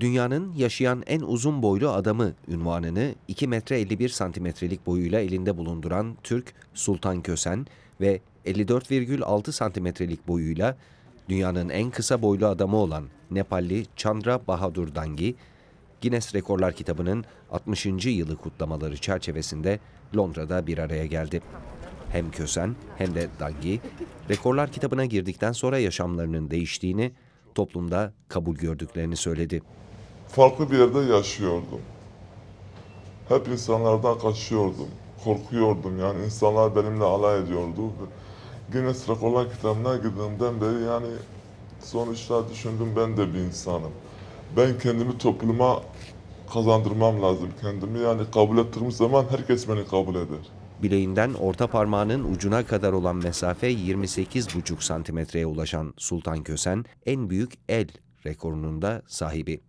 dünyanın yaşayan en uzun boylu adamı ünvanını 2 metre 51 santimetrelik boyuyla elinde bulunduran Türk Sultan Kösen ve 54,6 santimetrelik boyuyla dünyanın en kısa boylu adamı olan Nepalli Chandra Bahadur Dangi, Guinness Rekorlar kitabının 60. yılı kutlamaları çerçevesinde Londra'da bir araya geldi. Hem Kösen hem de Dangi, Rekorlar kitabına girdikten sonra yaşamlarının değiştiğini toplumda kabul gördüklerini söyledi. Farklı bir yerde yaşıyordum. Hep insanlardan kaçıyordum. Korkuyordum yani insanlar benimle alay ediyordu. Guinness Rekorlar kitabına girdiğimden beri yani sonuçta düşündüm ben de bir insanım. Ben kendimi topluma kazandırmam lazım. Kendimi yani kabul ettirmiş zaman herkes beni kabul eder. Bileğinden orta parmağının ucuna kadar olan mesafe 28,5 santimetreye ulaşan Sultan Kösen en büyük el rekorunun da sahibi.